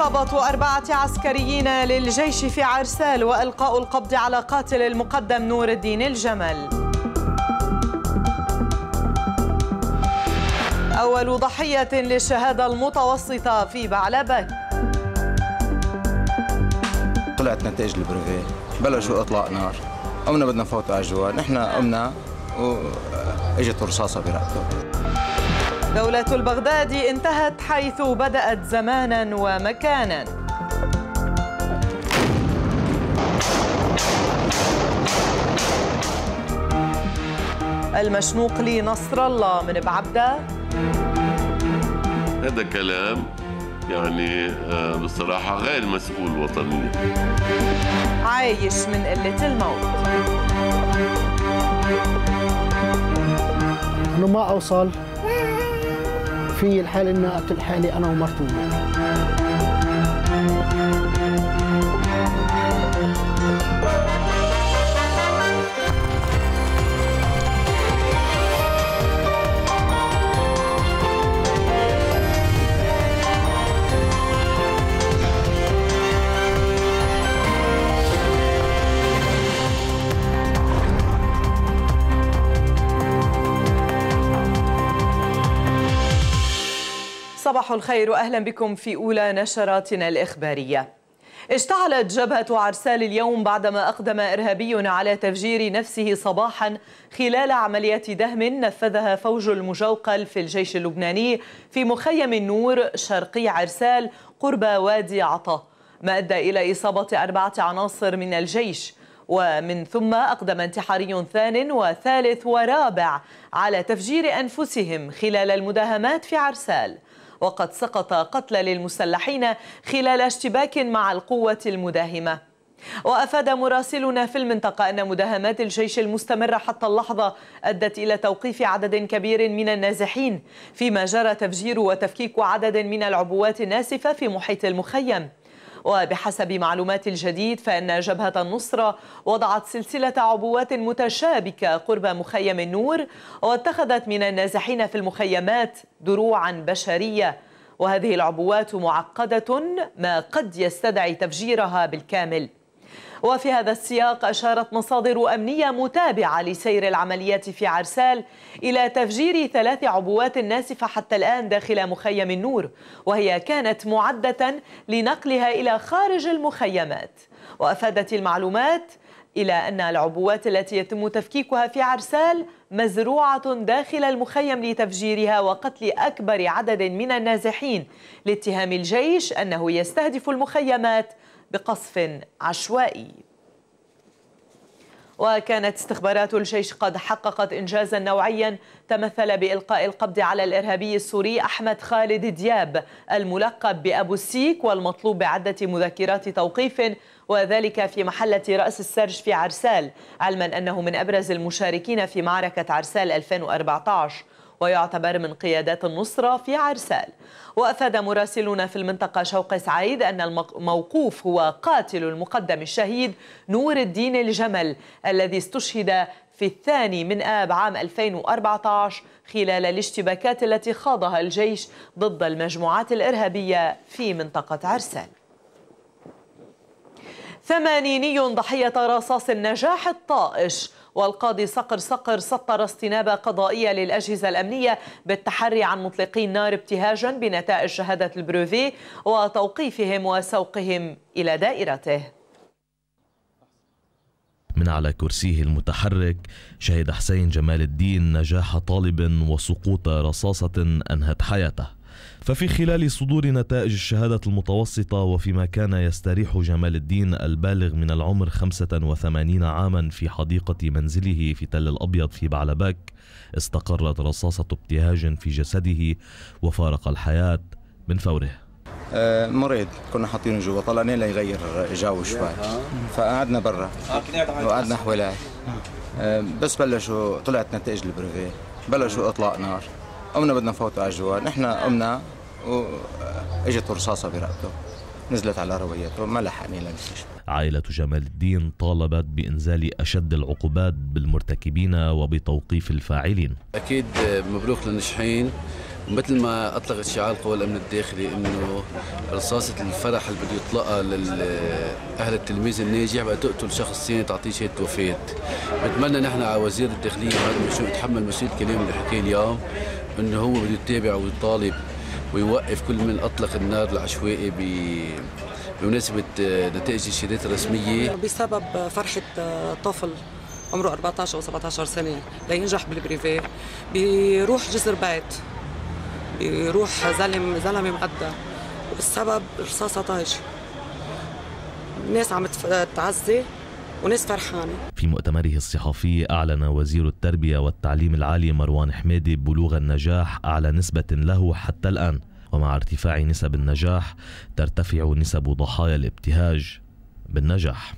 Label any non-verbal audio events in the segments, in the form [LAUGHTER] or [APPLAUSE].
إصابة أربعة عسكريين للجيش في عرسال وإلقاء القبض على قاتل المقدم نور الدين الجمل أول ضحية للشهادة المتوسطة في بعلبك طلعت نتائج البريفي بلشوا إطلاق نار قمنا بدنا نفوت على الجوال نحن قمنا واجت آه، رصاصة برقبته دولة البغداد انتهت حيث بدأت زمانا ومكانا المشنوق لنصر الله من بعبدة هذا كلام يعني آه، بصراحة غير مسؤول وطنيا عايش من قلة الموت انه ما اوصل في الحال النائب الحالي انا ومرتي صباح الخير واهلا بكم في اولى نشراتنا الاخباريه. اشتعلت جبهة عرسال اليوم بعدما أقدم إرهابي على تفجير نفسه صباحا خلال عملية دهم نفذها فوج المجوقل في الجيش اللبناني في مخيم النور شرقي عرسال قرب وادي عطا ما أدى إلى إصابة أربعة عناصر من الجيش ومن ثم أقدم انتحاري ثان وثالث ورابع على تفجير أنفسهم خلال المداهمات في عرسال وقد سقط قتلى للمسلحين خلال اشتباك مع القوة المداهمة وأفاد مراسلنا في المنطقة أن مداهمات الجيش المستمرة حتى اللحظة أدت إلى توقيف عدد كبير من النازحين فيما جرى تفجير وتفكيك عدد من العبوات الناسفة في محيط المخيم وبحسب معلومات الجديد فإن جبهة النصرة وضعت سلسلة عبوات متشابكة قرب مخيم النور واتخذت من النازحين في المخيمات دروعا بشرية وهذه العبوات معقدة ما قد يستدعي تفجيرها بالكامل وفي هذا السياق أشارت مصادر أمنية متابعة لسير العمليات في عرسال إلى تفجير ثلاث عبوات ناسفة حتى الآن داخل مخيم النور وهي كانت معدة لنقلها إلى خارج المخيمات وأفادت المعلومات إلى أن العبوات التي يتم تفكيكها في عرسال مزروعة داخل المخيم لتفجيرها وقتل أكبر عدد من النازحين لاتهام الجيش أنه يستهدف المخيمات بقصف عشوائي وكانت استخبارات الجيش قد حققت إنجازا نوعيا تمثل بإلقاء القبض على الإرهابي السوري أحمد خالد دياب الملقب بأبو السيك والمطلوب بعدة مذكرات توقيف وذلك في محلة رأس السرج في عرسال علما أنه من أبرز المشاركين في معركة عرسال 2014 ويعتبر من قيادات النصرة في عرسال وأفاد مراسلنا في المنطقة شوق سعيد أن الموقوف هو قاتل المقدم الشهيد نور الدين الجمل الذي استشهد في الثاني من آب عام 2014 خلال الاشتباكات التي خاضها الجيش ضد المجموعات الإرهابية في منطقة عرسال ثمانيني ضحية رصاص النجاح الطائش والقاضي صقر صقر سطر استنابة قضائية للأجهزة الأمنية بالتحري عن مطلقي النار ابتهاجا بنتائج شهادة البروفي وتوقيفهم وسوقهم إلى دائرته من على كرسيه المتحرك شهد حسين جمال الدين نجاح طالب وسقوط رصاصة أنهت حياته ففي خلال صدور نتائج الشهادة المتوسطة وفيما كان يستريح جمال الدين البالغ من العمر 85 عاما في حديقة منزله في تل الأبيض في بعلبك استقرت رصاصة ابتهاج في جسده وفارق الحياة من فوره آه، مريض كنا حاطينه جوا طلعناه ليغير جو شوي فقعدنا برا وقعدنا حواليه آه، بس بلشوا طلعت نتائج البريفي بلشوا اطلاق نار قمنا بدنا نفوت على جوا نحن قمنا واجت رصاصه برأسه نزلت على رويته ما لحقني للمستشفى عائلة جمال الدين طالبت بإنزال أشد العقوبات بالمرتكبين وبتوقيف الفاعلين أكيد مبروك للنشحين مثل ما اطلقت شعار قوى الامن الداخلي انه رصاصه الفرح اللي بده يطلقها لاهل التلميذ الناجح بقى تقتل شخص ثاني تعطيه شهاده وفاه. بتمنى نحن على وزير الداخليه هذا شو يتحمل مسؤوليه الكلام اللي حكيه اليوم انه هو بده يتابع ويطالب ويوقف كل من أطلق النار العشوائي ب بمناسبة آه، نتائج الشهادات الرسمية بسبب فرحة آه، طفل عمره 14 أو 17 سنة لينجح بالبريفي بيروح جسر بيت بيروح زلم زلمة معدى والسبب رصاصة طايشه الناس عم تعزي وناس فرحانة في مؤتمره الصحفي أعلن وزير التربية والتعليم العالي مروان حميدي بلوغ النجاح أعلى نسبة له حتى الآن ومع ارتفاع نسب النجاح ترتفع نسب ضحايا الابتهاج بالنجاح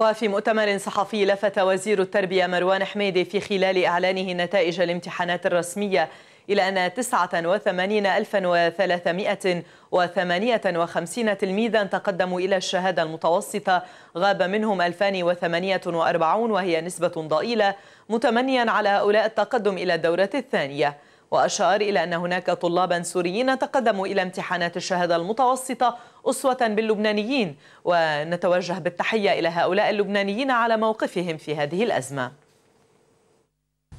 وفي مؤتمر صحفي لفت وزير التربية مروان حميدي في خلال إعلانه نتائج الامتحانات الرسمية إلى أن 89358 تلميذا تقدموا إلى الشهادة المتوسطة غاب منهم 2048 وهي نسبة ضئيلة متمنيا على هؤلاء التقدم إلى الدورة الثانية وأشار إلى أن هناك طلابا سوريين تقدموا إلى امتحانات الشهادة المتوسطة أسوة باللبنانيين ونتوجه بالتحية إلى هؤلاء اللبنانيين على موقفهم في هذه الأزمة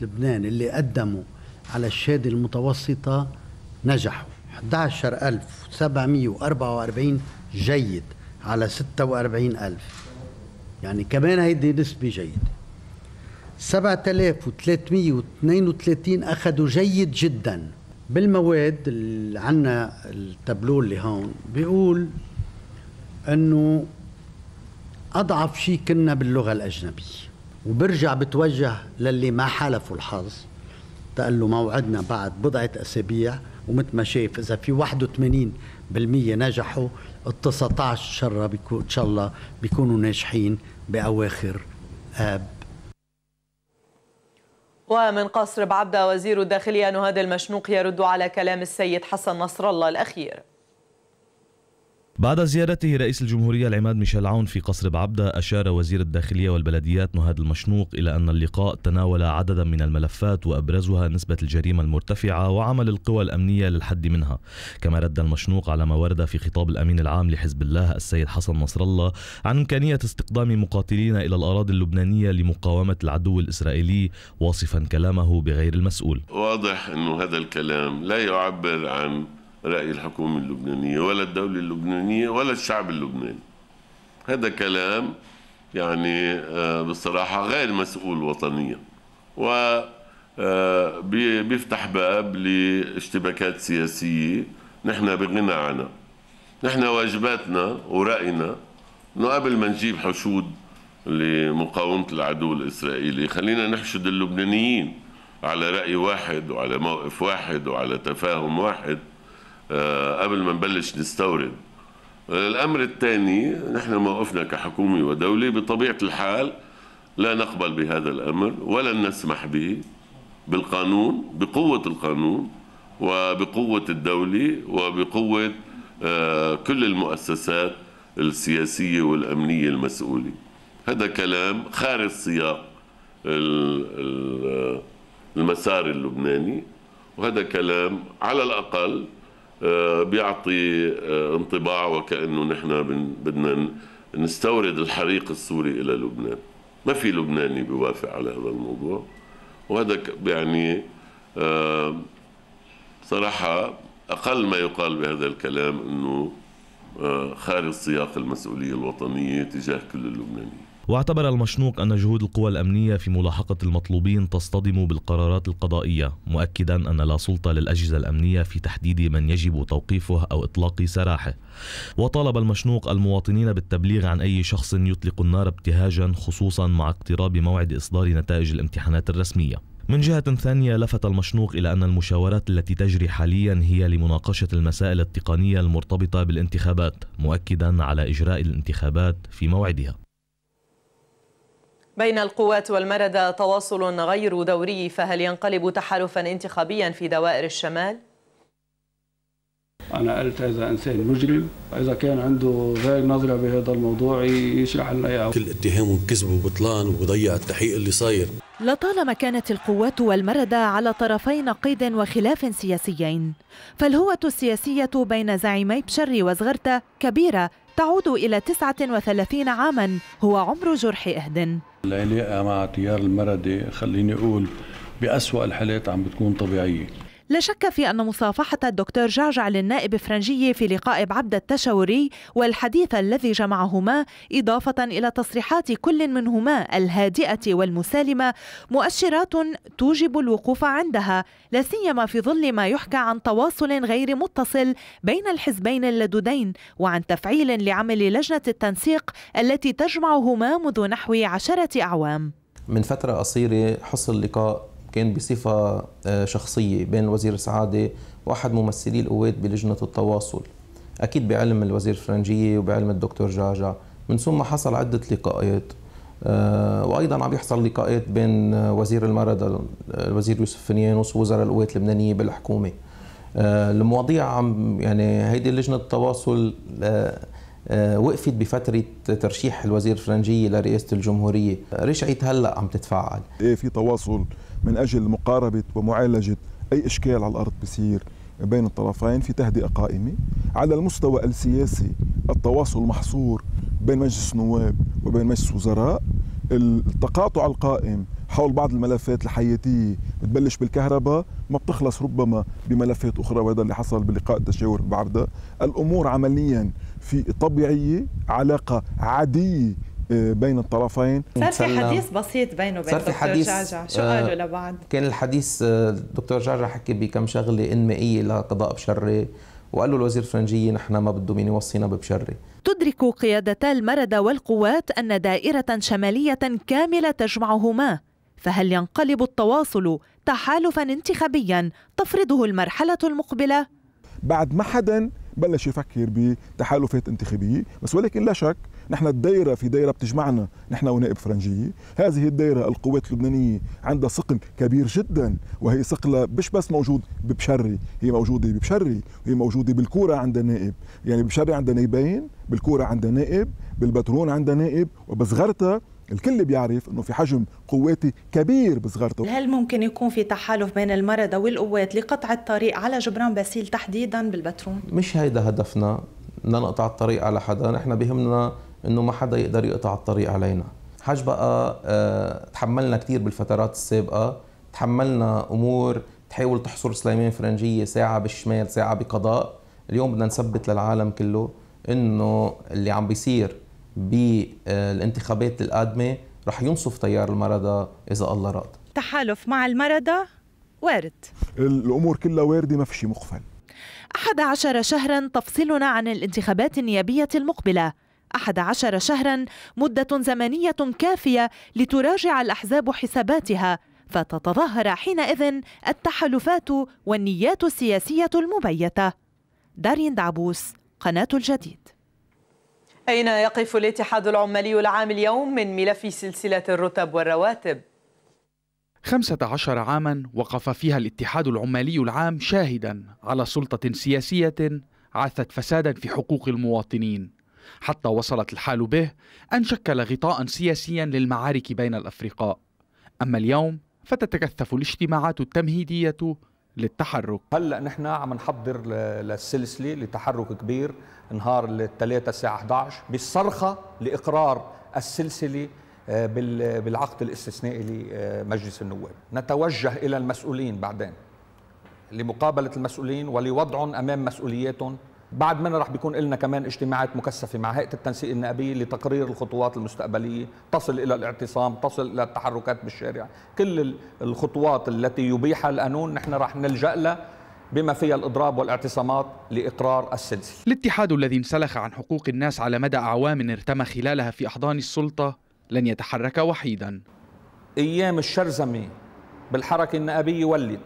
لبنان اللي قدموا على الشهادة المتوسطة نجحوا 11744 جيد على 46000 يعني كمان هيدي نسبة جيدة 7332 أخذوا جيد جدا بالمواد اللي عنا التابلو اللي هون بيقول أنه أضعف شيء كنا باللغة الأجنبية وبرجع بتوجه للي ما حالفوا الحظ تقول له موعدنا بعد بضعة أسابيع ومثل ما شايف إذا في 81% نجحوا ال 19 شرة بيكون إن شاء الله بيكونوا ناجحين بأواخر آب ومن قصر بعبدة وزير الداخلية نهاد المشنوق يرد على كلام السيد حسن نصر الله الأخير بعد زيارته رئيس الجمهورية العماد ميشيل عون في قصر بعبدة أشار وزير الداخلية والبلديات نهاد المشنوق إلى أن اللقاء تناول عددا من الملفات وأبرزها نسبة الجريمة المرتفعة وعمل القوى الأمنية للحد منها كما رد المشنوق على ما ورد في خطاب الأمين العام لحزب الله السيد حسن نصر الله عن إمكانية استقدام مقاتلين إلى الأراضي اللبنانية لمقاومة العدو الإسرائيلي واصفا كلامه بغير المسؤول واضح أنه هذا الكلام لا يعبر عن رأي الحكومة اللبنانية ولا الدولة اللبنانية ولا الشعب اللبناني هذا كلام يعني آه، بصراحة غير مسؤول وطنيا و آه، بيفتح باب لاشتباكات سياسية نحن بغنى عنها نحن واجباتنا ورأينا انه قبل ما نجيب حشود لمقاومة العدو الإسرائيلي خلينا نحشد اللبنانيين على رأي واحد وعلى موقف واحد وعلى تفاهم واحد آه، قبل ما نبلش نستورد الأمر الثاني نحن موقفنا كحكومة ودولة بطبيعة الحال لا نقبل بهذا الأمر ولن نسمح به بالقانون بقوة القانون وبقوة الدولة وبقوة آه، كل المؤسسات السياسية والأمنية المسؤولة هذا كلام خارج سياق آه، المسار اللبناني وهذا كلام على الأقل آه، بيعطي آه، انطباع وكأنه نحن بدنا نستورد الحريق السوري إلى لبنان ما في لبناني بيوافق على هذا الموضوع وهذا يعني آه، صراحة أقل ما يقال بهذا الكلام أنه خارج سياق المسؤولية الوطنية تجاه كل اللبنانيين واعتبر المشنوق أن جهود القوى الأمنية في ملاحقة المطلوبين تصطدم بالقرارات القضائية مؤكدا أن لا سلطة للأجهزة الأمنية في تحديد من يجب توقيفه أو إطلاق سراحه وطالب المشنوق المواطنين بالتبليغ عن أي شخص يطلق النار ابتهاجا خصوصا مع اقتراب موعد إصدار نتائج الامتحانات الرسمية من جهة ثانية لفت المشنوق إلى أن المشاورات التي تجري حاليا هي لمناقشة المسائل التقنية المرتبطة بالانتخابات مؤكدا على إجراء الانتخابات في موعدها بين القوات والمردة تواصل غير دوري فهل ينقلب تحالفا انتخابيا في دوائر الشمال؟ أنا قلت هذا إنسان مجرم إذا كان عنده غير نظرة بهذا الموضوع يشرح لنا إياه كل اتهام وكذب وبطلان وبضيع التحقيق اللي صاير لطالما كانت القوات والمردة على طرفي نقيض وخلاف سياسيين فالهوة السياسية بين زعيمي بشري وزغرتة كبيرة تعود إلى 39 عاما هو عمر جرح إهدن العلاقة مع تيار المردي خليني أقول بأسوأ الحالات عم بتكون طبيعية لا شك في أن مصافحة الدكتور جعجع للنائب فرنجي في لقاء بعبدة التشاوري والحديث الذي جمعهما إضافة إلى تصريحات كل منهما الهادئة والمسالمة مؤشرات توجب الوقوف عندها لا سيما في ظل ما يحكى عن تواصل غير متصل بين الحزبين اللدودين وعن تفعيل لعمل لجنة التنسيق التي تجمعهما منذ نحو عشرة أعوام من فترة قصيرة حصل لقاء كان بصفة آه، شخصية بين الوزير سعادة وأحد ممثلي القوات بلجنة التواصل أكيد بعلم الوزير الفرنجية وبعلم الدكتور جاجا من ثم حصل عدة لقاءات آه، وايضا عم يحصل لقاءات بين آه، وزير المرض الوزير يوسف فنيانوس ووزراء القوات اللبنانيه بالحكومه المواضيع عم يعني هيدي لجنه التواصل وقفت بفترة ترشيح الوزير الفرنجية لرئاسة الجمهورية رشعت هلأ عم تتفعل إيه، في تواصل من أجل مقاربة ومعالجة أي إشكال على الأرض بصير بين الطرفين في تهدئة قائمة على المستوى السياسي التواصل محصور بين مجلس النواب وبين مجلس الوزراء التقاطع القائم حول بعض الملفات الحياتية بتبلش بالكهرباء ما بتخلص ربما بملفات أخرى وهذا اللي حصل بلقاء التشاور بعرضة الأمور عمليا في طبيعية علاقة عادية بين الطرفين صار في حديث بسيط بينه وبين الدكتور جعجع شو آه، قالوا لبعض؟ كان الحديث الدكتور آه، جعجع حكي بكم شغله انمائيه لقضاء بشري وقال له الوزير الفرنجي نحن ما بده مين يوصينا ببشري تدرك قيادتا المرد والقوات أن دائرة شمالية كاملة تجمعهما فهل ينقلب التواصل تحالفا انتخابيا تفرضه المرحلة المقبلة؟ بعد ما حدا بلش يفكر بتحالفات انتخابية بس ولكن لا شك نحن الدائرة في دائرة بتجمعنا نحن ونائب فرنجية هذه الدائرة القوات اللبنانية عندها ثقل كبير جدا وهي ثقلة مش بس موجود ببشري هي موجودة ببشري وهي موجودة بالكورة عندها نائب يعني ببشري عندها نائبين بالكورة عندها نائب بالبترون عندها نائب وبصغرتها الكل بيعرف انه في حجم قواتي كبير بصغرته هل ممكن يكون في تحالف بين المرضى والقوات لقطع الطريق على جبران باسيل تحديدا بالبترون؟ مش هيدا هدفنا بدنا نقطع الطريق على حدا نحن بهمنا انه ما حدا يقدر يقطع الطريق علينا حاج بقى آه، تحملنا كثير بالفترات السابقه تحملنا امور تحاول تحصر سليمان فرنجيه ساعه بالشمال ساعه بقضاء اليوم بدنا نثبت للعالم كله انه اللي عم بيصير بالانتخابات القادمه رح ينصف تيار المرضى اذا الله راد تحالف مع المرضى وارد الامور كلها وارده ما في شيء مقفل 11 شهرا تفصلنا عن الانتخابات النيابيه المقبله 11 شهرا مدة زمنية كافية لتراجع الأحزاب حساباتها فتتظاهر حينئذ التحالفات والنيات السياسية المبيتة دارين دعبوس قناة الجديد أين يقف الاتحاد العمالي العام اليوم من ملف سلسلة الرتب والرواتب؟ 15 عاما وقف فيها الاتحاد العمالي العام شاهدا على سلطة سياسية عاثت فسادا في حقوق المواطنين حتى وصلت الحال به أن شكل غطاء سياسيا للمعارك بين الأفرقاء أما اليوم فتتكثف الاجتماعات التمهيدية للتحرك هلا نحن عم نحضر للسلسله لتحرك كبير نهار الثلاثاء الساعه 11 بالصرخه لاقرار السلسله آه، بالعقد الاستثنائي لمجلس النواب نتوجه الى المسؤولين بعدين لمقابله المسؤولين ولوضعهم امام مسؤولياتهم بعد منا رح بيكون لنا كمان اجتماعات مكثفه مع هيئه التنسيق النائبيه لتقرير الخطوات المستقبليه تصل الى الاعتصام تصل الى التحركات بالشارع كل الخطوات التي يبيحها القانون نحن رح نلجا لها بما فيها الإضراب والاعتصامات لإقرار السلسلة الاتحاد الذي انسلخ عن حقوق الناس على مدى أعوام ارتمى خلالها في أحضان السلطة لن يتحرك وحيدا أيام الشرزمة بالحركة النقابيه ولد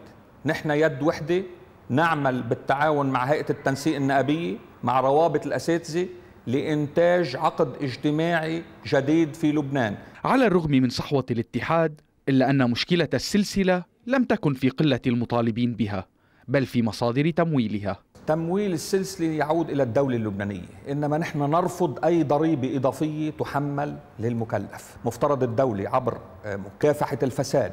نحن يد وحدة نعمل بالتعاون مع هيئة التنسيق النقابية مع روابط الأساتذة لإنتاج عقد اجتماعي جديد في لبنان على الرغم من صحوة الاتحاد إلا أن مشكلة السلسلة لم تكن في قلة المطالبين بها بل في مصادر تمويلها تمويل السلسلة يعود إلى الدولة اللبنانية إنما نحن نرفض أي ضريبة إضافية تحمل للمكلف مفترض الدولة عبر آه، مكافحة الفساد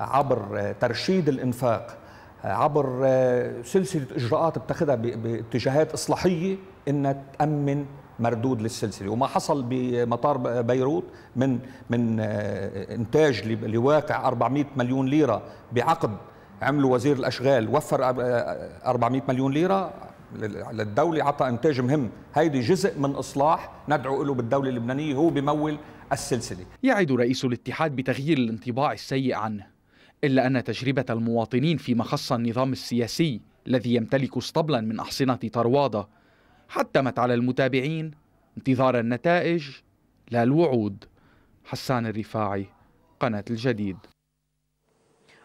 عبر آه، ترشيد الإنفاق عبر آه، سلسله اجراءات بتاخذها باتجاهات اصلاحيه انها تامن مردود للسلسله وما حصل بمطار بيروت من من آه، انتاج لواقع 400 مليون ليره بعقد عمله وزير الاشغال وفر 400 آه، مليون ليره للدوله عطى انتاج مهم هيدي جزء من اصلاح ندعو له بالدوله اللبنانيه هو بمول السلسله يعد رئيس الاتحاد بتغيير الانطباع السيء عنه إلا أن تجربة المواطنين فيما خص النظام السياسي الذي يمتلك اسطبلا من أحصنة طروادة حتمت على المتابعين انتظار النتائج لا الوعود حسان الرفاعي قناة الجديد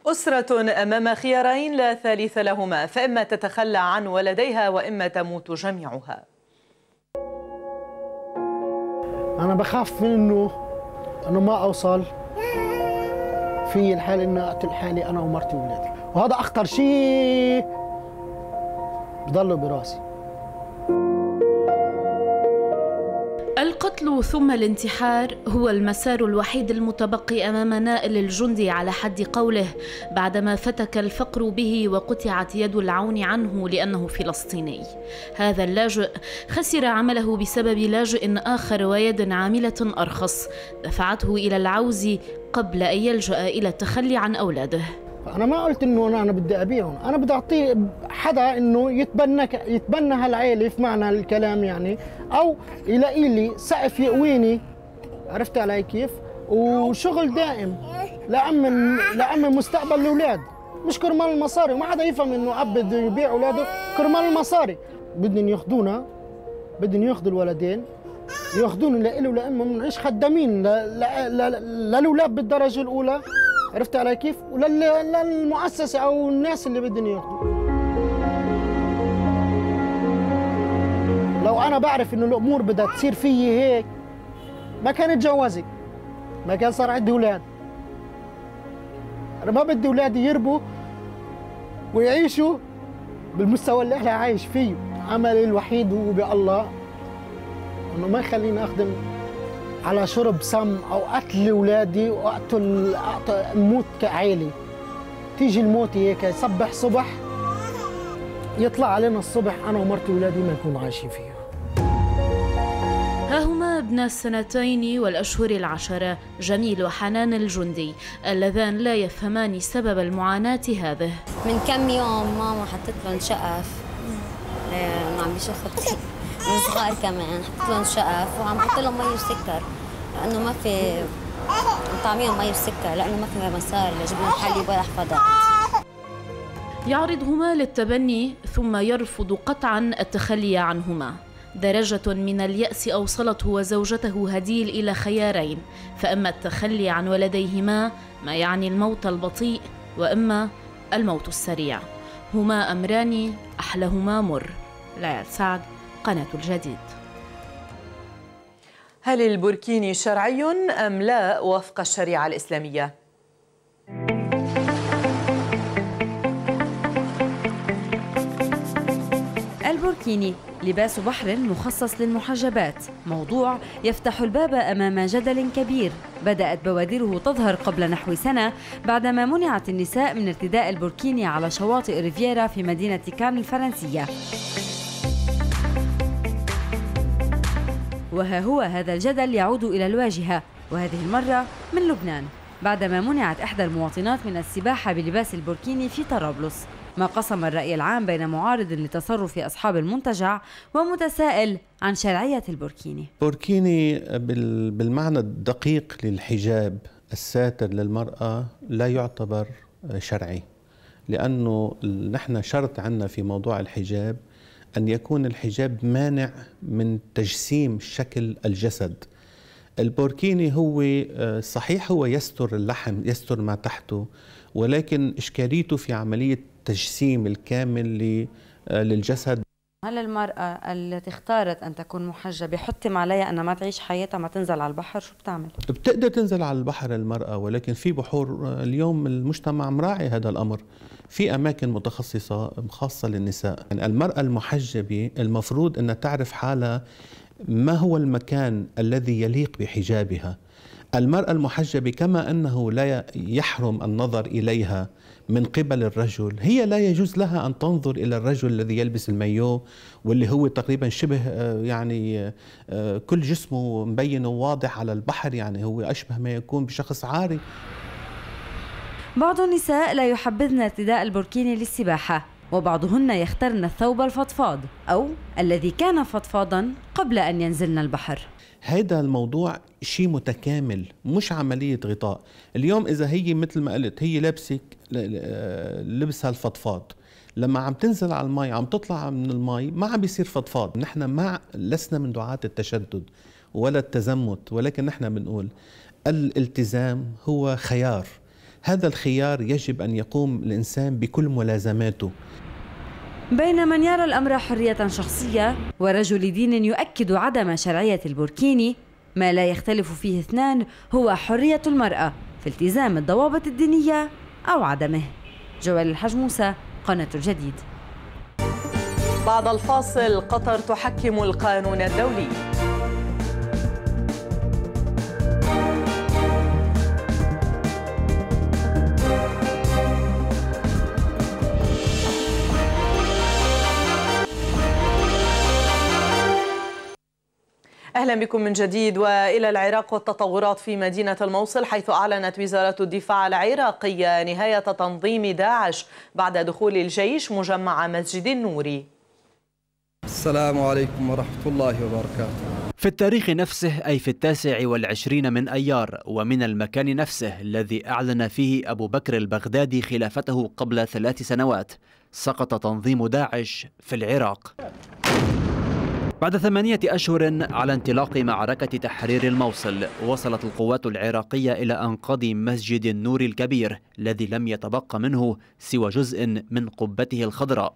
أسرة أمام خيارين لا ثالث لهما فإما تتخلى عن ولديها وإما تموت جميعها أنا بخاف من أنه أنه ما أوصل في الحال اني اقتل حالي انا ومرتي واولادي وهذا اخطر شيء بضله براسي القتل ثم الانتحار هو المسار الوحيد المتبقي امام نائل الجندي على حد قوله بعدما فتك الفقر به وقطعت يد العون عنه لانه فلسطيني. هذا اللاجئ خسر عمله بسبب لاجئ اخر ويد عامله ارخص دفعته الى العوز قبل أن يلجأ إلى التخلي عن أولاده أنا ما قلت إنه أنا, بدي أبيعهم، أنا بدي أعطيه حدا إنه يتبنى يتبنى هالعيلة في معنى الكلام يعني أو يلاقي لي سقف يقويني عرفت علي كيف؟ وشغل دائم لأمن لأمن مستقبل الأولاد مش كرمال المصاري وما حدا يفهم إنه أب بده يبيع أولاده كرمال المصاري بدهم ياخذونا بدهم ياخذوا الولدين ياخذوني لإلي ما نعيش خدامين للولاد بالدرجه الاولى عرفت علي كيف؟ وللمؤسسه او الناس اللي بدهم ياخذوا لو انا بعرف انه الامور بدها تصير فيي هيك ما كان اتجوزت ما كان صار عندي اولاد انا ما بدي اولادي يربوا ويعيشوا بالمستوى اللي احنا عايش فيه عملي الوحيد هو بالله انه ما يخليني اخدم على شرب سم او قتل اولادي واقتل موت كعيلي تيجي الموت هيك يصبح صبح يطلع علينا الصبح انا ومرتي واولادي ما نكون عايشين فيها ها هما ابنا السنتين والأشهر العشرة جميل وحنان الجندي اللذان لا يفهمان سبب المعاناة هذه من كم يوم ماما حطت لهم شقف إيه، ما عم بيشوفوا من صغار كمان حطيت لهم شقف وعم حط لهم مي وسكر لانه ما في طعميهم مي وسكر لانه ما في مصاري لجيب لهم حليب ولا حفاضات يعرضهما للتبني ثم يرفض قطعا التخلي عنهما درجة من اليأس أوصلته وزوجته هديل إلى خيارين فإما التخلي عن ولديهما ما يعني الموت البطيء وإما الموت السريع هما أمران أحلهما مر لا سعد قناة الجديد هل البوركيني شرعي أم لا وفق الشريعة الإسلامية؟ البوركيني لباس بحر مخصص للمحجبات موضوع يفتح الباب أمام جدل كبير بدأت بوادره تظهر قبل نحو سنة بعدما منعت النساء من ارتداء البوركيني على شواطئ ريفيرا في مدينة كان الفرنسية وها هو هذا الجدل يعود إلى الواجهة وهذه المرة من لبنان بعدما منعت إحدى المواطنات من السباحة بلباس البوركيني في طرابلس ما قسم الرأي العام بين معارض لتصرف أصحاب المنتجع ومتسائل عن شرعية البوركيني بوركيني بالمعنى الدقيق للحجاب الساتر للمرأة لا يعتبر شرعي لأنه نحن شرط عندنا في موضوع الحجاب أن يكون الحجاب مانع من تجسيم شكل الجسد البوركيني هو آه، صحيح هو يستر اللحم يستر ما تحته ولكن إشكاليته في عملية التجسيم الكامل آه، للجسد هل المرأة التي اختارت أن تكون محجبة حتم عليها أنها ما تعيش حياتها ما تنزل على البحر شو بتعمل؟ بتقدر تنزل على البحر المرأة ولكن في بحور آه، اليوم المجتمع مراعي هذا الأمر في أماكن متخصصة خاصة للنساء يعني المرأة المحجبة المفروض أنها تعرف حالها ما هو المكان الذي يليق بحجابها المرأة المحجبة كما أنه لا يحرم النظر إليها من قبل الرجل هي لا يجوز لها أن تنظر إلى الرجل الذي يلبس المايو واللي هو تقريبا شبه آه، يعني آه، كل جسمه مبين وواضح على البحر يعني هو أشبه ما يكون بشخص عاري بعض النساء لا يحبذن ارتداء البوركيني للسباحة وبعضهن يخترن الثوب الفضفاض أو الذي كان فضفاضا قبل أن ينزلن البحر هذا الموضوع شيء متكامل مش عملية غطاء اليوم إذا هي مثل ما قلت هي لبسك آه، لبسها الفضفاض لما عم تنزل على المي عم تطلع من المي ما عم بيصير فضفاض نحن ما لسنا من دعاة التشدد ولا التزمت ولكن نحن بنقول الالتزام هو خيار هذا الخيار يجب أن يقوم الإنسان بكل ملازماته بين من يرى الأمر حرية شخصية ورجل دين يؤكد عدم شرعية البوركيني ما لا يختلف فيه اثنان هو حرية المرأة في التزام الضوابط الدينية أو عدمه جوال الحج موسى قناة الجديد بعد الفاصل قطر تحكم القانون الدولي أهلا بكم من جديد وإلى العراق والتطورات في مدينة الموصل حيث أعلنت وزارة الدفاع العراقية نهاية تنظيم داعش بعد دخول الجيش مجمع مسجد النوري السلام عليكم ورحمة الله وبركاته في التاريخ نفسه أي في التاسع والعشرين من أيار ومن المكان نفسه الذي أعلن فيه أبو بكر البغدادي خلافته قبل ثلاث سنوات سقط تنظيم داعش في العراق بعد ثمانية أشهر على انطلاق معركة تحرير الموصل وصلت القوات العراقية إلى أنقاض مسجد النور الكبير الذي لم يتبقى منه سوى جزء من قبته الخضراء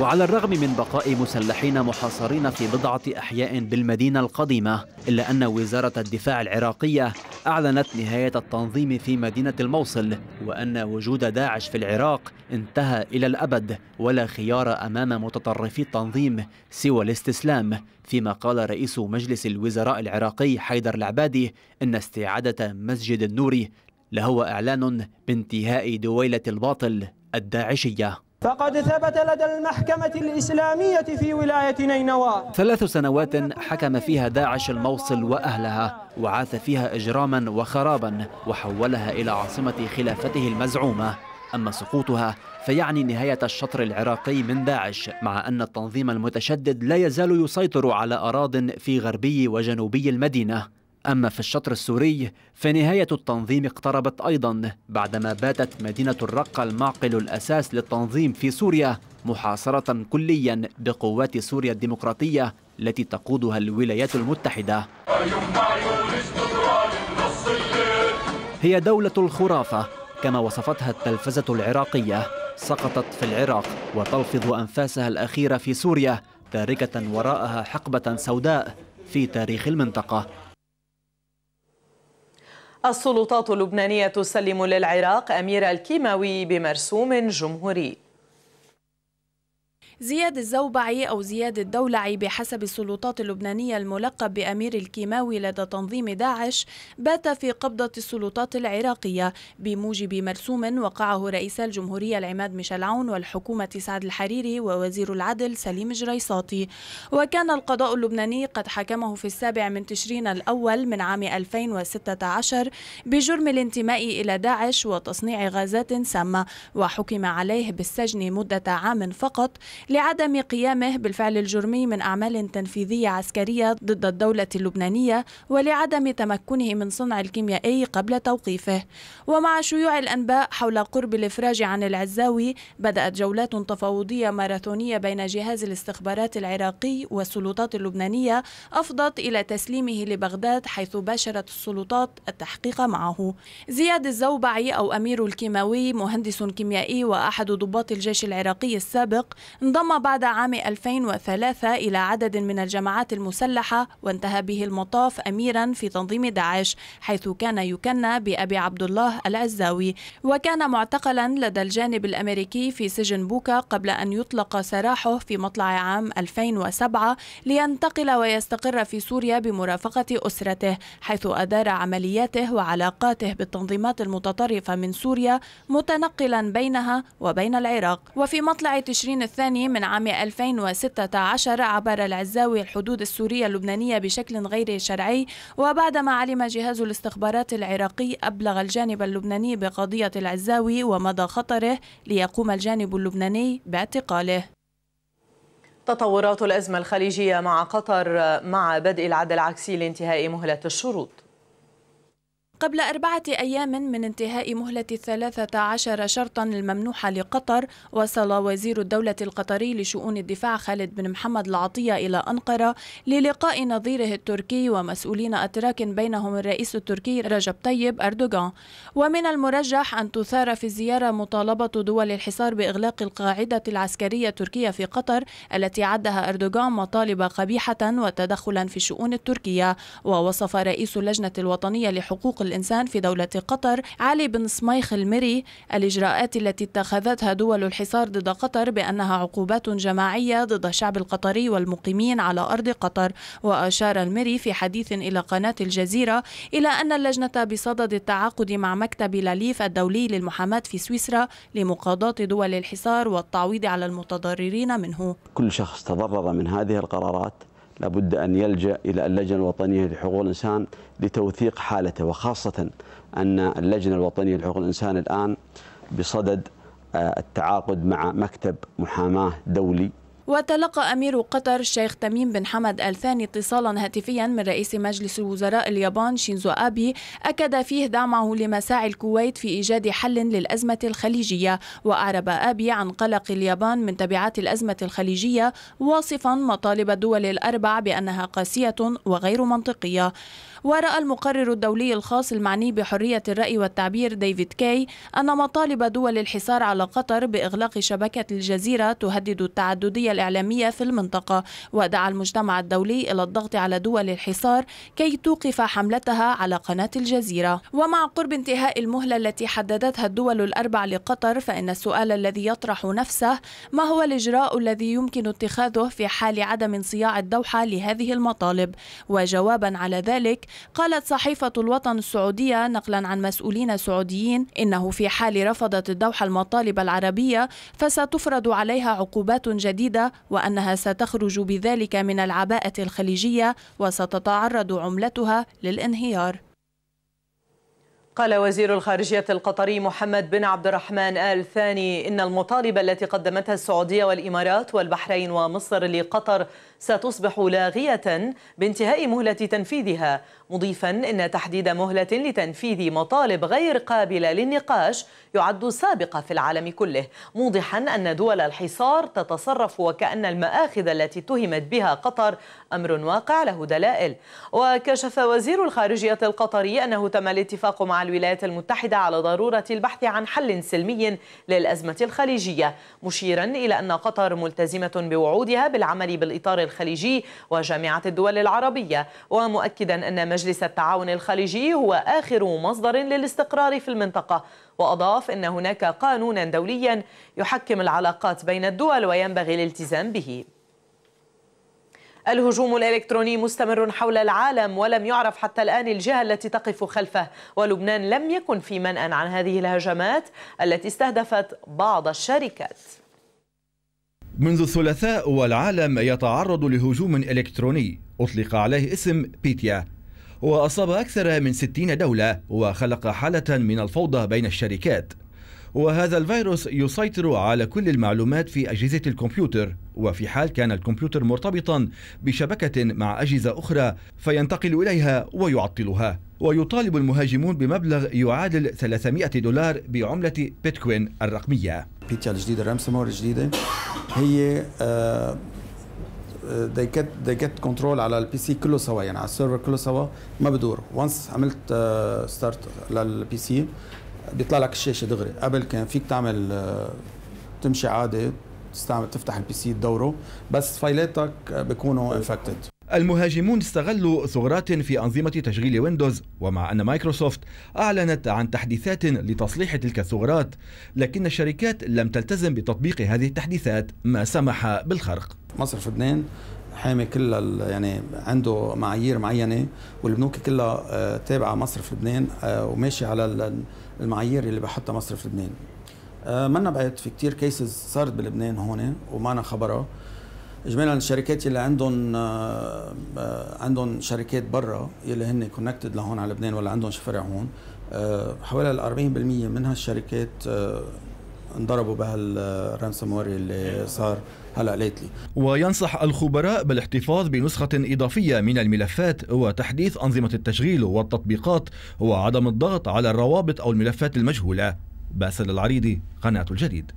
وعلى الرغم من بقاء مسلحين محاصرين في بضعة أحياء بالمدينة القديمة إلا أن وزارة الدفاع العراقية أعلنت نهاية التنظيم في مدينة الموصل وأن وجود داعش في العراق انتهى إلى الأبد ولا خيار أمام متطرفي التنظيم سوى الاستسلام فيما قال رئيس مجلس الوزراء العراقي حيدر العبادي إن استعادة مسجد النوري لهو إعلان بانتهاء دويلة الباطل الداعشية فقد ثبت لدى المحكمة الإسلامية في ولاية نينوى ثلاث سنوات حكم فيها داعش الموصل وأهلها وعاث فيها إجراما وخرابا وحولها إلى عاصمة خلافته المزعومة أما سقوطها فيعني نهاية الشطر العراقي من داعش مع أن التنظيم المتشدد لا يزال يسيطر على أراض في غربي وجنوبي المدينة أما في الشطر السوري فنهاية التنظيم اقتربت أيضا بعدما باتت مدينة الرقة المعقل الأساس للتنظيم في سوريا محاصرة كليا بقوات سوريا الديمقراطية التي تقودها الولايات المتحدة هي دولة الخرافة كما وصفتها التلفزة العراقية سقطت في العراق وتلفظ أنفاسها الأخيرة في سوريا تاركة وراءها حقبة سوداء في تاريخ المنطقة السلطات اللبنانية تسلم للعراق أمير الكيماوي بمرسوم جمهوري زياد الزوبعي أو زياد الدولعي بحسب السلطات اللبنانية الملقب بأمير الكيماوي لدى تنظيم داعش بات في قبضة السلطات العراقية بموجب مرسوم وقعه رئيس الجمهورية العماد ميشيل عون والحكومة سعد الحريري ووزير العدل سليم جريصاتي وكان القضاء اللبناني قد حكمه في السابع من تشرين الأول من عام 2016 بجرم الانتماء إلى داعش وتصنيع غازات سامة وحكم عليه بالسجن مدة عام فقط لعدم قيامه بالفعل الجرمي من أعمال تنفيذية عسكرية ضد الدولة اللبنانية ولعدم تمكنه من صنع الكيميائي قبل توقيفه ومع شيوع الأنباء حول قرب الإفراج عن العزاوي بدأت جولات تفاوضية ماراثونية بين جهاز الاستخبارات العراقي والسلطات اللبنانية أفضت إلى تسليمه لبغداد حيث باشرت السلطات التحقيق معه زياد الزوبعي أو أمير الكيماوي مهندس كيميائي وأحد ضباط الجيش العراقي السابق انضم انضم بعد عام 2003 إلى عدد من الجماعات المسلحة وانتهى به المطاف أميرا في تنظيم داعش حيث كان يكنى بأبي عبد الله العزاوي وكان معتقلا لدى الجانب الأمريكي في سجن بوكا قبل أن يطلق سراحه في مطلع عام 2007 لينتقل ويستقر في سوريا بمرافقة أسرته حيث أدار عملياته وعلاقاته بالتنظيمات المتطرفة من سوريا متنقلا بينها وبين العراق وفي مطلع تشرين الثاني من عام 2016 عبر العزاوي الحدود السورية اللبنانية بشكل غير شرعي وبعدما علم جهاز الاستخبارات العراقي أبلغ الجانب اللبناني بقضية العزاوي ومدى خطره ليقوم الجانب اللبناني باعتقاله تطورات الأزمة الخليجية مع قطر مع بدء العد العكسي لانتهاء مهلة الشروط قبل أربعة أيام من انتهاء مهلة الثلاثة عشر شرطا الممنوحة لقطر وصل وزير الدولة القطري لشؤون الدفاع خالد بن محمد العطية إلى أنقرة للقاء نظيره التركي ومسؤولين أتراك بينهم الرئيس التركي رجب طيب أردوغان ومن المرجح أن تثار في الزيارة مطالبة دول الحصار بإغلاق القاعدة العسكرية التركية في قطر التي عدها أردوغان مطالب قبيحة وتدخلا في الشؤون التركية ووصف رئيس اللجنة الوطنية لحقوق الإنسان في دولة قطر علي بن سميخ المري الإجراءات التي اتخذتها دول الحصار ضد قطر بأنها عقوبات جماعية ضد الشعب القطري والمقيمين على أرض قطر وأشار المري في حديث إلى قناة الجزيرة إلى أن اللجنة بصدد التعاقد مع مكتب لاليف الدولي للمحاماة في سويسرا لمقاضاة دول الحصار والتعويض على المتضررين منه كل شخص تضرر من هذه القرارات لابد أن يلجأ إلى اللجنة الوطنية لحقوق الإنسان لتوثيق حالته وخاصة أن اللجنة الوطنية لحقوق الإنسان الآن بصدد آه، التعاقد مع مكتب محاماه دولي وتلقى أمير قطر الشيخ تميم بن حمد الثاني اتصالا هاتفيا من رئيس مجلس الوزراء اليابان شينزو أبي أكد فيه دعمه لمساعي الكويت في إيجاد حل للأزمة الخليجية وأعرب أبي عن قلق اليابان من تبعات الأزمة الخليجية واصفا مطالب الدول الأربع بأنها قاسية وغير منطقية ورأى المقرر الدولي الخاص المعني بحرية الرأي والتعبير ديفيد كاي أن مطالب دول الحصار على قطر بإغلاق شبكة الجزيرة تهدد التعددية الإعلامية في المنطقة ودعا المجتمع الدولي إلى الضغط على دول الحصار كي توقف حملتها على قناة الجزيرة ومع قرب انتهاء المهلة التي حددتها الدول الأربع لقطر فإن السؤال الذي يطرح نفسه ما هو الإجراء الذي يمكن اتخاذه في حال عدم انصياع الدوحة لهذه المطالب وجوابا على ذلك قالت صحيفة الوطن السعودية نقلا عن مسؤولين سعوديين إنه في حال رفضت الدوحة المطالب العربية فستفرض عليها عقوبات جديدة وأنها ستخرج بذلك من العباءة الخليجية وستتعرض عملتها للانهيار قال وزير الخارجية القطري محمد بن عبد الرحمن آل ثاني إن المطالبة التي قدمتها السعودية والإمارات والبحرين ومصر لقطر ستصبح لاغية بانتهاء مهلة تنفيذها مضيفا أن تحديد مهلة لتنفيذ مطالب غير قابلة للنقاش يعد سابقة في العالم كله موضحا أن دول الحصار تتصرف وكأن المآخذ التي اتهمت بها قطر أمر واقع له دلائل وكشف وزير الخارجية القطري أنه تم الاتفاق مع الولايات المتحدة على ضرورة البحث عن حل سلمي للأزمة الخليجية مشيرا إلى أن قطر ملتزمة بوعودها بالعمل بالإطار الخليجي وجامعة الدول العربية ومؤكدا أن مجلس التعاون الخليجي هو آخر مصدر للاستقرار في المنطقة وأضاف أن هناك قانونا دوليا يحكم العلاقات بين الدول وينبغي الالتزام به الهجوم الإلكتروني مستمر حول العالم ولم يعرف حتى الآن الجهة التي تقف خلفه ولبنان لم يكن في منأى عن هذه الهجمات التي استهدفت بعض الشركات منذ الثلاثاء والعالم يتعرض لهجوم إلكتروني أطلق عليه اسم بيتيا وأصاب أكثر من 60 دولة وخلق حالة من الفوضى بين الشركات وهذا الفيروس يسيطر على كل المعلومات في أجهزة الكمبيوتر وفي حال كان الكمبيوتر مرتبطا بشبكة مع أجهزة أخرى فينتقل إليها ويعطلها ويطالب المهاجمون بمبلغ يعادل 300 دولار بعملة بيتكوين الرقمية بيتيا الجديده الرامسمور الجديده هي they get they get control على البي سي كله سوا يعني على السيرفر كله سوا ما بدور وانس عملت ستارت للبي سي بيطلع لك الشاشه دغري قبل كان فيك تعمل تمشي عادي تستعمل تفتح البي سي تدوره بس فايلاتك بيكونوا انفكتد المهاجمون استغلوا ثغرات في أنظمة تشغيل ويندوز ومع أن مايكروسوفت أعلنت عن تحديثات لتصليح تلك الثغرات لكن الشركات لم تلتزم بتطبيق هذه التحديثات ما سمح بالخرق مصرف لبنان حامي كل يعني عنده معايير معينه والبنوك كلها آه، تابعه مصرف لبنان آه، وماشي على المعايير اللي بحطها مصرف لبنان آه، منا بعيد في كتير كيسز صارت بلبنان هون ومعنا خبرها اجمالا الشركات اللي عندهم آه، عندهم شركات برا اللي هن كونكتد لهون على لبنان ولا عندهم فرع هون آه، حوالي ال 40% من هالشركات انضربوا بهالرانسوم وير اللي صار هلا ليتلي وينصح الخبراء بالاحتفاظ بنسخة إضافية من الملفات وتحديث أنظمة التشغيل والتطبيقات وعدم الضغط على الروابط أو الملفات المجهولة باسل العريضي قناة الجديد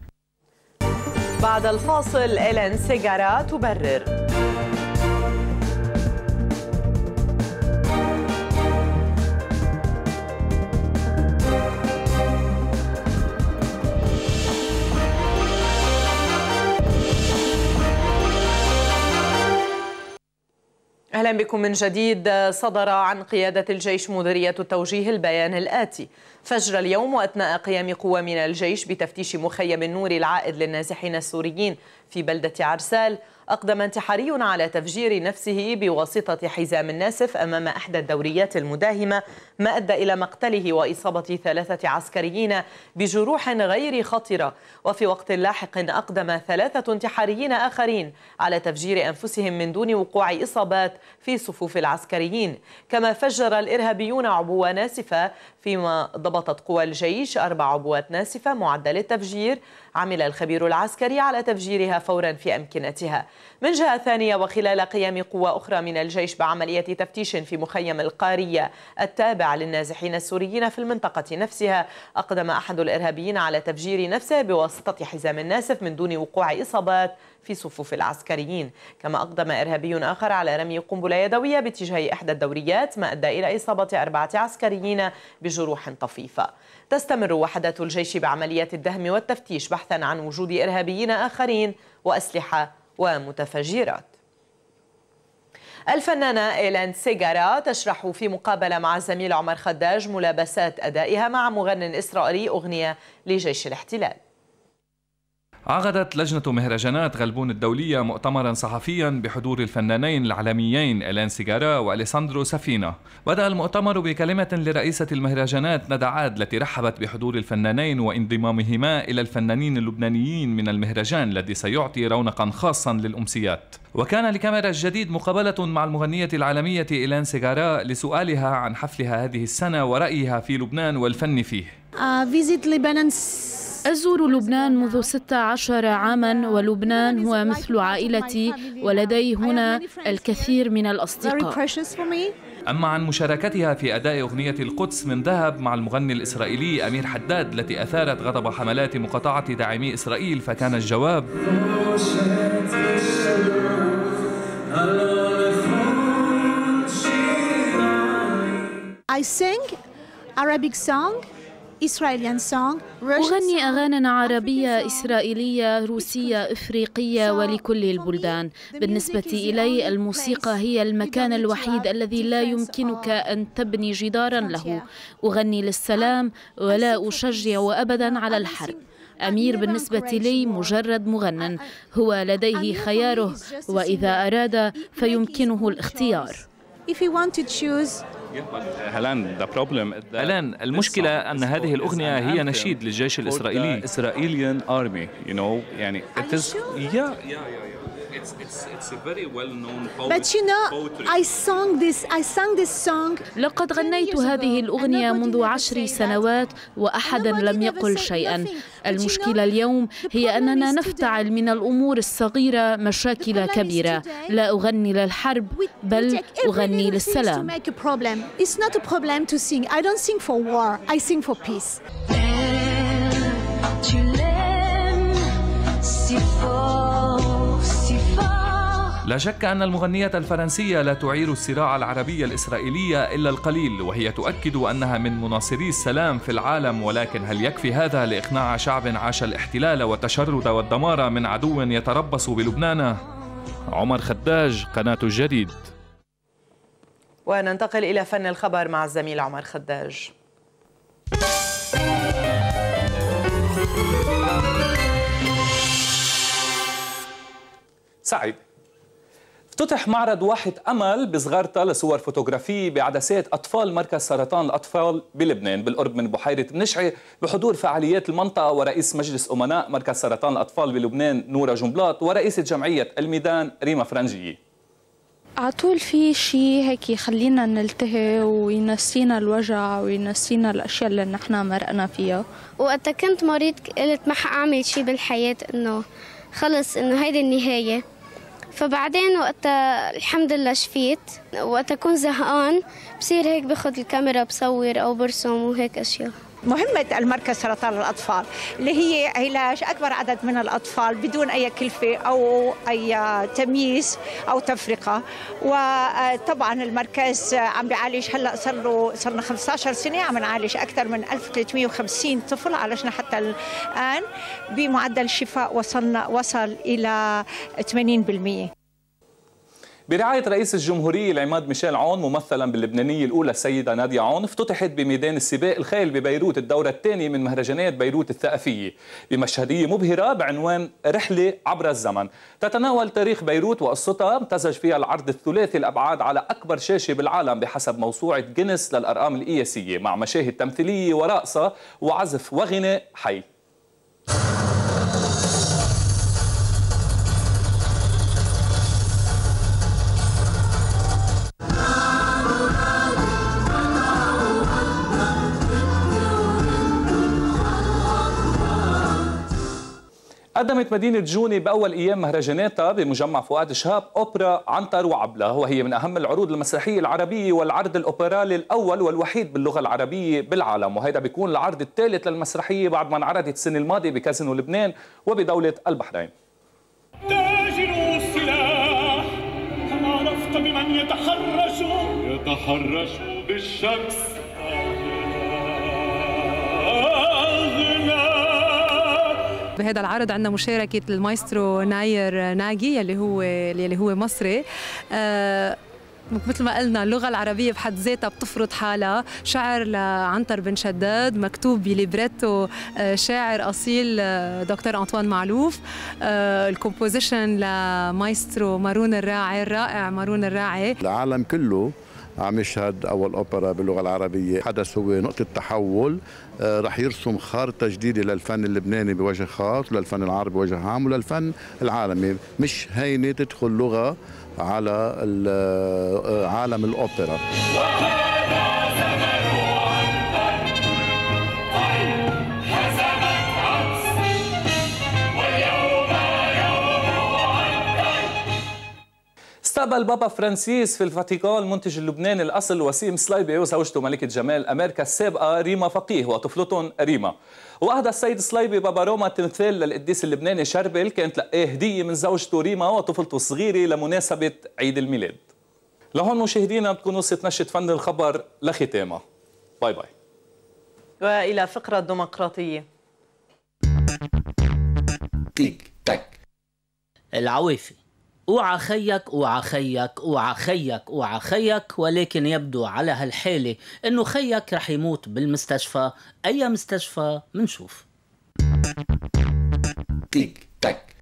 بعد الفاصل إلين سيجارة تبرر أهلا بكم من جديد صدر عن قيادة الجيش مديرية التوجيه البيان الآتي فجر اليوم وأثناء قيام قوى من الجيش بتفتيش مخيم النور العائد للنازحين السوريين في بلدة عرسال أقدم انتحاري على تفجير نفسه بواسطة حزام ناسف أمام أحدى الدوريات المداهمة ما أدى إلى مقتله وإصابة ثلاثة عسكريين بجروح غير خطرة وفي وقت لاحق أقدم ثلاثة انتحاريين آخرين على تفجير أنفسهم من دون وقوع إصابات في صفوف العسكريين كما فجر الإرهابيون عبوة ناسفة فيما ضبطت قوى الجيش أربع عبوات ناسفة معدل التفجير عمل الخبير العسكري على تفجيرها فورا في أمكنتها من جهة ثانية وخلال قيام قوى أخرى من الجيش بعملية تفتيش في مخيم القارية التابع للنازحين السوريين في المنطقة نفسها أقدم أحد الإرهابيين على تفجير نفسه بواسطة حزام ناسف من دون وقوع إصابات في صفوف العسكريين كما أقدم إرهابي آخر على رمي قنبلة يدوية باتجاه إحدى الدوريات ما أدى إلى إصابة أربعة عسكريين بجروح طفيفة تستمر وحدات الجيش بعمليات الدهم والتفتيش بحثا عن وجود إرهابيين آخرين وأسلحة ومتفجرات الفنانة إيلان سيجارا تشرح في مقابلة مع الزميل عمر خداج ملابسات أدائها مع مغن إسرائيلي أغنية لجيش الاحتلال عقدت لجنة مهرجانات غلبون الدولية مؤتمرا صحفيا بحضور الفنانين العالميين إلان سيجارا وأليساندرو سفينة بدأ المؤتمر بكلمة لرئيسة المهرجانات ندى عاد التي رحبت بحضور الفنانين وانضمامهما إلى الفنانين اللبنانيين من المهرجان الذي سيعطي رونقا خاصا للأمسيات وكان لكاميرا الجديد مقابلة مع المغنية العالمية إلان سيجارا لسؤالها عن حفلها هذه السنة ورأيها في لبنان والفن فيه Uh, أزور لبنان منذ 16 عاما ولبنان هو مثل عائلتي ولدي هنا الكثير من الأصدقاء أما عن مشاركتها في أداء أغنية القدس من ذهب مع المغني الإسرائيلي أمير حداد التي أثارت غضب حملات مقاطعة داعمي إسرائيل فكان الجواب I sing Arabic song أغني أغانا عربية إسرائيلية روسية إفريقية ولكل البلدان بالنسبة إلي الموسيقى هي المكان الوحيد الذي لا يمكنك أن تبني جدارا له أغني للسلام ولا أشجع أبدا على الحرب أمير بالنسبة لي مجرد مغنن هو لديه خياره وإذا أراد فيمكنه الاختيار If he wanted to choose, الان المشكله ان هذه الاغنيه هي نشيد للجيش الاسرائيلي. يعني it's, it's, it's a very well-known poetry. But you know, I sang this, I sang this song. لقد غنيت هذه الأغنية منذ عشر سنوات وأحدا لم يقل شيئا. المشكلة اليوم هي أننا نفتعل من الأمور الصغيرة مشاكل كبيرة. لا أغني للحرب بل أغني للسلام. It's not a problem to sing. I don't sing for war. I sing for peace. si لا شك أن المغنية الفرنسية لا تعير الصراع العربي الإسرائيلي إلا القليل وهي تؤكد أنها من مناصري السلام في العالم ولكن هل يكفي هذا لإقناع شعب عاش الاحتلال والتشرد والدمار من عدو يتربص بلبنانه؟ عمر خداج قناة الجديد وننتقل إلى فن الخبر مع الزميل عمر خداج سعد افتتح معرض واحد أمل بصغارته لصور فوتوغرافية بعدسات أطفال مركز سرطان الأطفال بلبنان بالقرب من بحيرة منشعي بحضور فعاليات المنطقة ورئيس مجلس أمناء مركز سرطان الأطفال بلبنان نورة جنبلاط ورئيسة جمعية الميدان ريما فرنجية على طول في شيء هيك يخلينا نلتهي وينسينا الوجع وينسينا الاشياء اللي نحن مرقنا فيها وقتا كنت مريض قلت ما حاعمل شيء بالحياه انه خلص انه هيدي النهايه فبعدين وقت الحمد لله شفيت وقت أكون زهقان بصير هيك باخذ الكاميرا بصور أو برسم وهيك أشياء مهمة المركز سرطان الأطفال اللي هي علاج أكبر عدد من الأطفال بدون أي كلفة أو أي تمييز أو تفرقة وطبعا المركز عم بيعالج هلا صار له صرنا 15 سنة عم نعالج أكثر من 1350 طفل عالجنا حتى الآن بمعدل شفاء وصلنا وصل إلى 80% برعاية رئيس الجمهورية العماد ميشيل عون ممثلا باللبنانية الأولى السيدة نادية عون افتتحت بميدان السباق الخيل ببيروت الدورة الثانية من مهرجانات بيروت الثقافية بمشهدية مبهرة بعنوان رحلة عبر الزمن تتناول تاريخ بيروت وقصتها امتزج فيها العرض الثلاثي الأبعاد على أكبر شاشة بالعالم بحسب موسوعة جينيس للأرقام القياسية مع مشاهد تمثيلية ورقصة وعزف وغناء حي قدمت مدينة جوني بأول أيام مهرجاناتها بمجمع فؤاد شهاب أوبرا عنتر وعبلة وهي من أهم العروض المسرحية العربية والعرض الأوبرالي الأول والوحيد باللغة العربية بالعالم وهذا بيكون العرض الثالث للمسرحية بعد ما انعرضت السنة الماضية بكازينو لبنان وبدولة البحرين تاجروا السلاح هل عرفت بمن يتحرش يتحرش بالشمس بهذا العرض عندنا مشاركه المايسترو ناير ناجي يلي هو يلي هو مصري آه، مثل ما قلنا اللغة العربية بحد ذاتها بتفرض حالها شعر لعنتر بن شداد مكتوب بليبريتو آه، شاعر أصيل آه، دكتور أنطوان معلوف الكومبوزيشن لمايسترو مارون الراعي الرائع مارون الراعي العالم كله عم يشهد اول اوبرا باللغه العربيه حدث هو نقطه تحول آه، رح يرسم خارطه جديده للفن اللبناني بوجه خاص وللفن العربي بوجه عام وللفن العالمي مش هينه تدخل لغه على آه، آه، عالم الاوبرا استقبل بابا فرانسيس في الفاتيكان المنتج اللبناني الاصل وسيم سلايبي وزوجته ملكه جمال امريكا السابقه ريما فقيه وطفلتهم ريما. واهدى السيد سلايبي بابا روما تمثال للقديس اللبناني شربل كانت لقاه هديه من زوجته ريما وطفلته الصغيره لمناسبه عيد الميلاد. لهون مشاهدينا بتكون وصلت نشره فن الخبر لختامها. باي باي. والى فقره الديمقراطيه. تيك تاك العوافي اوعى خيك اوعى خيك اوعى خيك اوعى خيك ولكن يبدو على هالحالة انه خيك رح يموت بالمستشفى اي مستشفى منشوف تيك تك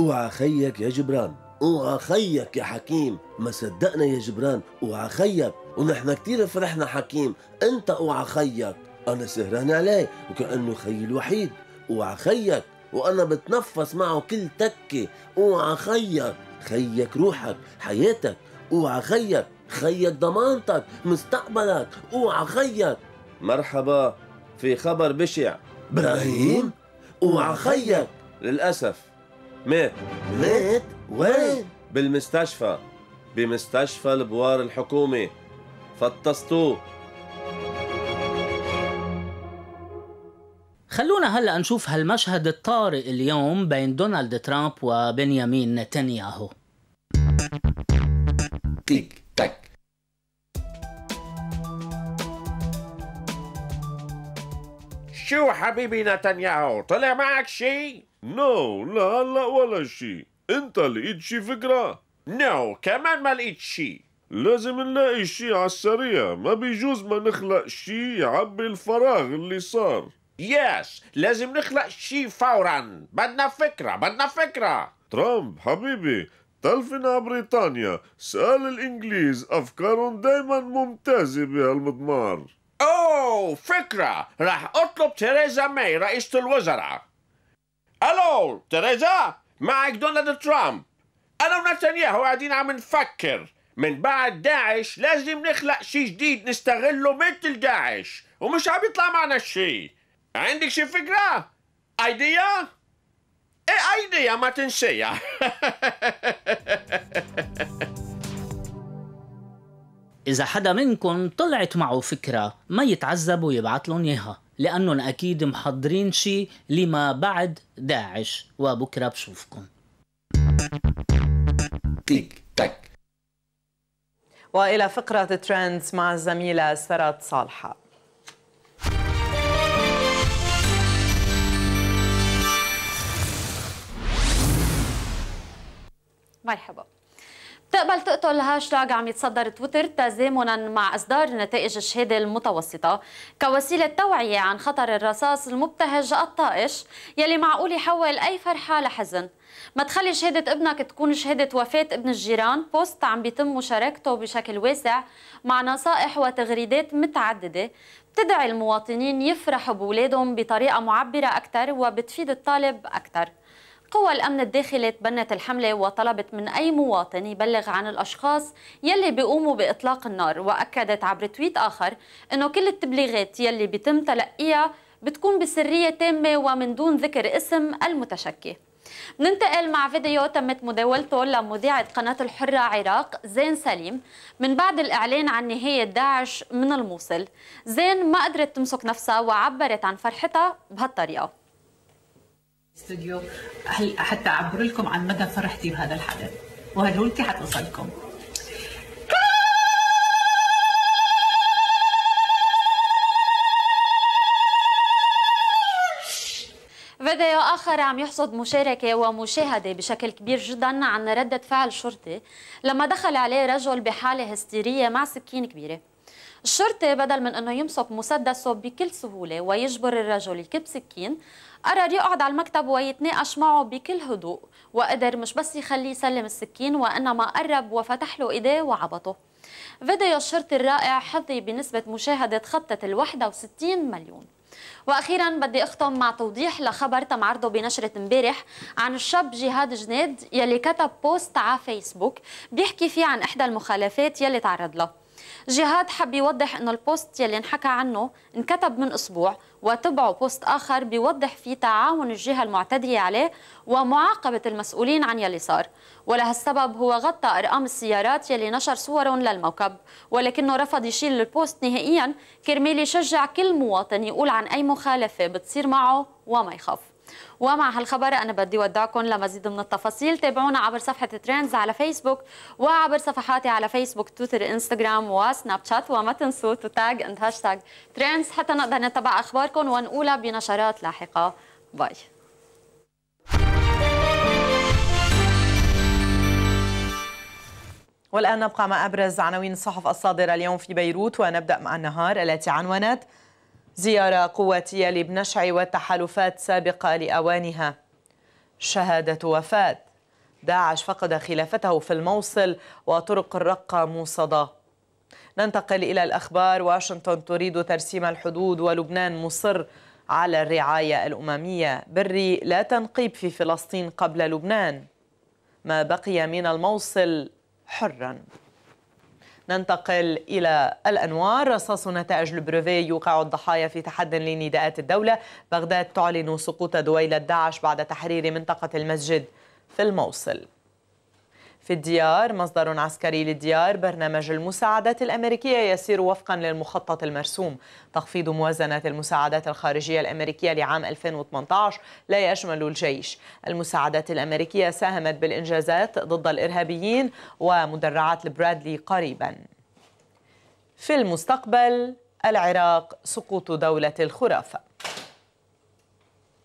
اوعى خيك يا جبران اوعى خيك يا حكيم ما صدقنا يا جبران اوعى خيك ونحن كثير فرحنا حكيم انت اوعى خيك انا سهران عليه وكانه خيي الوحيد اوعى خيك وانا بتنفس معه كل تكه اوعى خيك خيك روحك حياتك اوعى خيك خيك ضمانتك مستقبلك اوعى خيك مرحبا في خبر بشع ابراهيم اوعى خيك للاسف مات مات وين بالمستشفى بمستشفى البوار الحكومي فطستوه خلونا هلا نشوف هالمشهد الطارئ اليوم بين دونالد ترامب وبنيامين نتنياهو تيك تك شو حبيبي نتنياهو طلع معك شي؟ نو لا هلا ولا شي انت لقيت شي فكرة؟ نو كمان ما لقيت شي لازم نلاقي شي على السريع ما بيجوز ما نخلق شي يعبي الفراغ اللي صار يس لازم نخلق شيء فورا بدنا فكرة بدنا فكرة ترامب حبيبي تلفنا بريطانيا سأل الإنجليز أفكارهم دايما ممتازة بهالمضمار أوه فكرة رح أطلب تيريزا ماي رئيسة الوزراء ألو تيريزا معك دونالد ترامب أنا ونتنياهو قاعدين عم نفكر من بعد داعش لازم نخلق شيء جديد نستغله مثل داعش ومش عم يطلع معنا شيء عندك شي فكرة؟ ايديا؟ ايه ايديا ما تنسيا [LAUGHS] إذا حدا منكم طلعت معه فكرة ما يتعذب ويبعث لهم إياها لأنهم أكيد محضرين شي لما بعد داعش وبكرة بشوفكم تيك تك وإلى فقرة ترندز مع الزميلة سرات صالحة مرحبا بتقبل تقتل هاشتاغ عم يتصدر تويتر تزامنا مع اصدار نتائج الشهاده المتوسطه كوسيله توعيه عن خطر الرصاص المبتهج الطائش يلي معقول يحول اي فرحه لحزن ما تخلي شهادة ابنك تكون شهادة وفاة ابن الجيران بوست عم بيتم مشاركته بشكل واسع مع نصائح وتغريدات متعددة بتدعي المواطنين يفرحوا بولادهم بطريقة معبرة أكثر وبتفيد الطالب أكثر قوى الأمن الداخلي تبنت الحملة وطلبت من أي مواطن يبلغ عن الأشخاص يلي بيقوموا بإطلاق النار وأكدت عبر تويت آخر أنه كل التبليغات يلي بيتم تلقيها بتكون بسرية تامة ومن دون ذكر اسم المتشكي ننتقل مع فيديو تمت مداولته لمذيعة قناة الحرة عراق زين سليم من بعد الإعلان عن نهاية داعش من الموصل زين ما قدرت تمسك نفسها وعبرت عن فرحتها بهالطريقة استوديو حتى اعبر لكم عن مدى فرحتي بهذا الحدث وهدولتي حتوصلكم فيديو آخر عم يحصد مشاركة ومشاهدة بشكل كبير جدا عن ردة فعل شرطي لما دخل عليه رجل بحالة هستيرية مع سكين كبيرة الشرطي بدل من أنه يمسك مسدسه بكل سهولة ويجبر الرجل يكب سكين قرر يقعد على المكتب ويتناقش معه بكل هدوء وقدر مش بس يخليه يسلم السكين وإنما قرب وفتح له إيديه وعبطه فيديو الشرطي الرائع حظي بنسبة مشاهدة خطت ال 61 مليون واخيرا بدي اختم مع توضيح لخبر تم عرضه بنشره امبارح عن الشاب جهاد جنيد يلي كتب بوست على فيسبوك بيحكي فيه عن احدى المخالفات يلي تعرض لها جهاد حب يوضح انه البوست يلي انحكى عنه انكتب من اسبوع وتبعه بوست اخر بيوضح فيه تعاون الجهه المعتديه عليه ومعاقبه المسؤولين عن يلي صار ولهالسبب هو غطى ارقام السيارات يلي نشر صورهم للموكب ولكنه رفض يشيل البوست نهائيا كرمال يشجع كل مواطن يقول عن اي مخالفه بتصير معه وما يخاف ومع هالخبر انا بدي ودعكم لمزيد من التفاصيل تابعونا عبر صفحه ترندز على فيسبوك وعبر صفحاتي على فيسبوك تويتر انستغرام وسناب شات وما تنسوا تاج اند هاشتاج ترندز حتى نقدر نتبع اخباركم ونقولها بنشرات لاحقه باي والآن نبقى مع أبرز عناوين الصحف الصادرة اليوم في بيروت ونبدأ مع النهار التي عنونت زيارة قواتية لبنشع والتحالفات سابقة لأوانها شهادة وفاة داعش فقد خلافته في الموصل وطرق الرقة موصدة ننتقل إلى الأخبار واشنطن تريد ترسيم الحدود ولبنان مصر على الرعاية الأممية بري لا تنقيب في فلسطين قبل لبنان ما بقي من الموصل حراً ننتقل إلى الأنوار رصاص نتائج البروفي يوقع الضحايا في تحد لنداءات الدولة بغداد تعلن سقوط دويلة داعش بعد تحرير منطقة المسجد في الموصل في الديار مصدر عسكري للديار برنامج المساعدات الأمريكية يسير وفقا للمخطط المرسوم تخفيض موازنة المساعدات الخارجية الأمريكية لعام 2018 لا يشمل الجيش المساعدات الأمريكية ساهمت بالإنجازات ضد الإرهابيين ومدرعات البرادلي قريبا في المستقبل العراق سقوط دولة الخرافة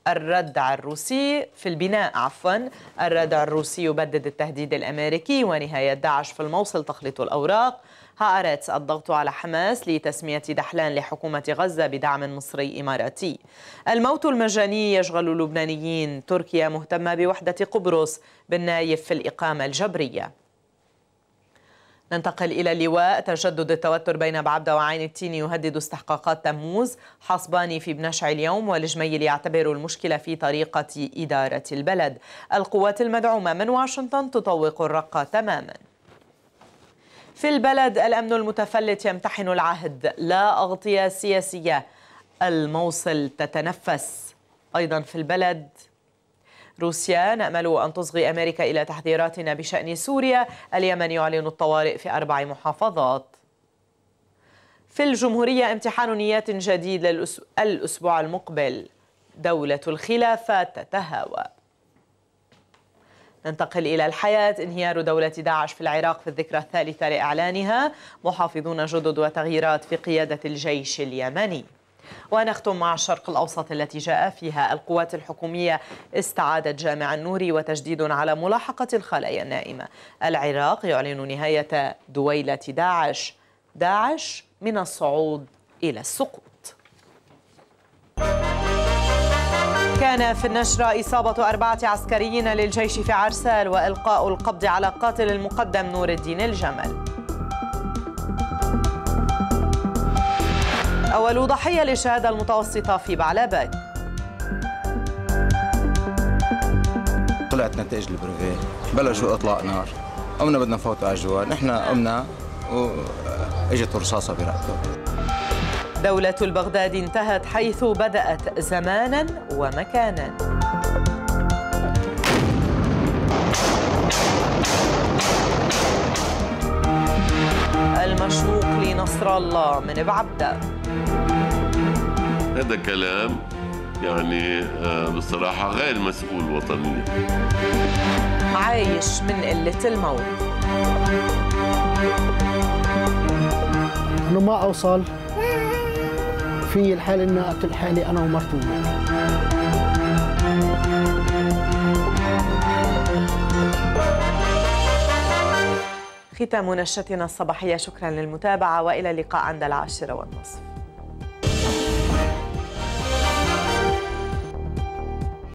الردع الروسي في البناء عفوا الردع الروسي يبدد التهديد الأمريكي ونهاية داعش في الموصل تخليط الأوراق هارتس الضغط على حماس لتسمية دحلان لحكومة غزة بدعم مصري إماراتي الموت المجاني يشغل اللبنانيين تركيا مهتمة بوحدة قبرص بالنايف في الإقامة الجبرية ننتقل إلى اللواء تجدد التوتر بين بعبدة وعين التين يهدد استحقاقات تموز حصباني في بنشع اليوم والجميل يعتبر المشكلة في طريقة إدارة البلد القوات المدعومة من واشنطن تطوق الرقة تماماً في البلد الأمن المتفلت يمتحن العهد لا أغطية سياسية الموصل تتنفس أيضا في البلد روسيا نأمل أن تصغي أمريكا إلى تحذيراتنا بشأن سوريا اليمن يعلن الطوارئ في أربع محافظات في الجمهورية امتحان نيات جديد للأسبوع المقبل دولة الخلافة تتهاوى ننتقل إلى الحياة انهيار دولة داعش في العراق في الذكرى الثالثة لإعلانها محافظون جدد وتغييرات في قيادة الجيش اليمني ونختم مع الشرق الأوسط التي جاء فيها القوات الحكومية استعادت جامع النوري وتجديد على ملاحقة الخلايا النائمة العراق يعلن نهاية دويلة داعش داعش من الصعود إلى السقوط كان في النشرة إصابة أربعة عسكريين للجيش في عرسال وإلقاء القبض على قاتل المقدم نور الدين الجمل أول ضحية للشهادة المتوسطة في بعلبك طلعت نتائج البريفي بلشوا اطلاق نار قمنا بدنا نفوت على الجوار نحن قمنا واجت رصاصه برقبته دولة البغداد انتهت حيث بدأت زمانا ومكانا المشروق لنصر الله من بعبده هذا كلام يعني آه، بصراحة غير مسؤول وطنيا عايش من قلة الموت انه ما اوصل في الحال اني اقتل حالي انا ومرتي ختام نشرتنا الصباحية شكرا للمتابعة وإلى اللقاء عند العاشرة والنصف